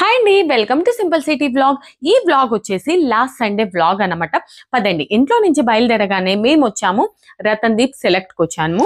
hi అండి welcome to simple city blog ఈ blog వచ్చేసి లాస్ట్ సండే బ్లాగ్ అనమాట పదండి ఇంట్లో నుంచి బయలుదేరగానే మేము వచ్చాము రతన్ దీప్ సెలెక్ట్కి వచ్చాము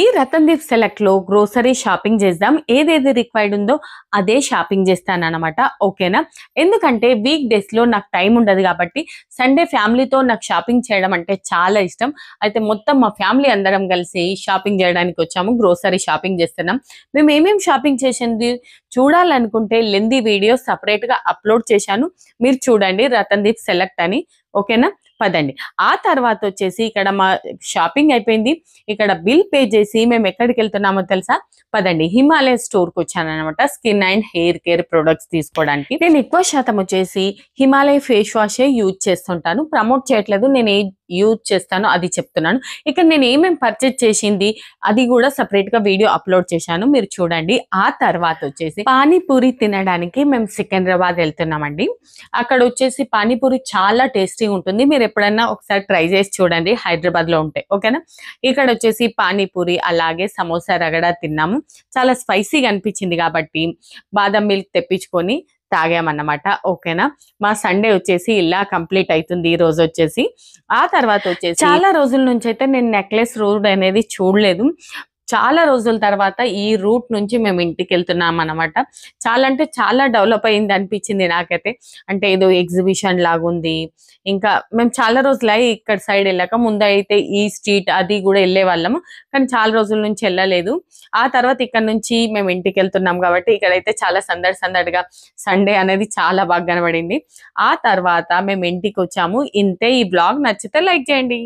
ఈ రతన్ దీప్ సెలెక్ట్లో గ్రోసరీ షాపింగ్ చేద్దాం ఏదేది రిక్వైర్డ్ ఉందో అదే షాపింగ్ చేస్తానమాట ఓకేనా ఎందుకంటే వీక్ డేస్లో నాకు టైం ఉండదు కాబట్టి సండే ఫ్యామిలీతో నాకు షాపింగ్ చేయడం అంటే చాలా ఇష్టం అయితే మొత్తం మా ఫ్యామిలీ అందరం కలిసి షాపింగ్ చేయడానికి వచ్చాము గ్రోసరీ షాపింగ్ చేస్తున్నాం మేము ఏమేమి షాపింగ్ చేసింది చూడాలనుకుంటే లెందీ వీడియో వీడియో సపరేట్ గా అప్లోడ్ చేశాను మీరు చూడండి రతన్ దీప్ సెలెక్ట్ అని ఓకేనా పదండి ఆ తర్వాత వచ్చేసి ఇక్కడ మా షాపింగ్ అయిపోయింది ఇక్కడ బిల్ పే చేసి మేము ఎక్కడికి వెళ్తున్నామో తెలుసా పదండి హిమాలయ స్టోర్కి వచ్చాను అనమాట skin and hair care products తీసుకోవడానికి నేను ఎక్కువ శాతం వచ్చేసి హిమాలయ ఫేస్ వాషే యూజ్ చేస్తుంటాను ప్రమోట్ చేయట్లేదు నేను ఏ యూజ్ చేస్తానో అది చెప్తున్నాను ఇక్కడ నేను ఏమేమి పర్చేజ్ చేసింది అది కూడా సపరేట్గా వీడియో అప్లోడ్ చేశాను మీరు చూడండి ఆ తర్వాత వచ్చేసి పానీపూరి తినడానికి మేము సికింద్రాబాద్ వెళ్తున్నామండి అక్కడ వచ్చేసి పానీపూరి చాలా టేస్టీ టేస్టీగా ఉంటుంది మీరు ఎప్పుడైనా ఒకసారి ట్రై చేసి చూడండి హైదరాబాద్లో ఉంటాయి ఓకేనా ఇక్కడ వచ్చేసి పానీపూరి అలాగే సమోసా రగడ తిన్నాము చాలా స్పైసీగా అనిపించింది కాబట్టి బాదం మిల్క్ తెప్పించుకొని తాగామన్నమాట ఓకేనా మా సండే వచ్చేసి ఇలా కంప్లీట్ అవుతుంది ఈ రోజు వచ్చేసి ఆ తర్వాత వచ్చేసి చాలా రోజుల నుంచి అయితే నేను నెక్లెస్ రోడ్ అనేది చూడలేదు చాలా రోజుల తర్వాత ఈ రూట్ నుంచి మేము ఇంటికి వెళ్తున్నాం అనమాట చాలా అంటే చాలా డెవలప్ అయింది అనిపించింది నాకైతే అంటే ఏదో ఎగ్జిబిషన్ లాగుంది ఇంకా మేము చాలా రోజులు ఇక్కడ సైడ్ వెళ్ళాక ముందైతే ఈ స్ట్రీట్ అది కూడా వెళ్ళే వాళ్ళము కానీ చాలా రోజుల నుంచి వెళ్ళలేదు ఆ తర్వాత ఇక్కడ నుంచి మేము ఇంటికి వెళ్తున్నాం కాబట్టి ఇక్కడైతే చాలా సందడి సందడిగా సండే అనేది చాలా బాగా కనబడింది ఆ తర్వాత మేము ఇంటికి వచ్చాము ఇంతే ఈ బ్లాగ్ నచ్చితే లైక్ చేయండి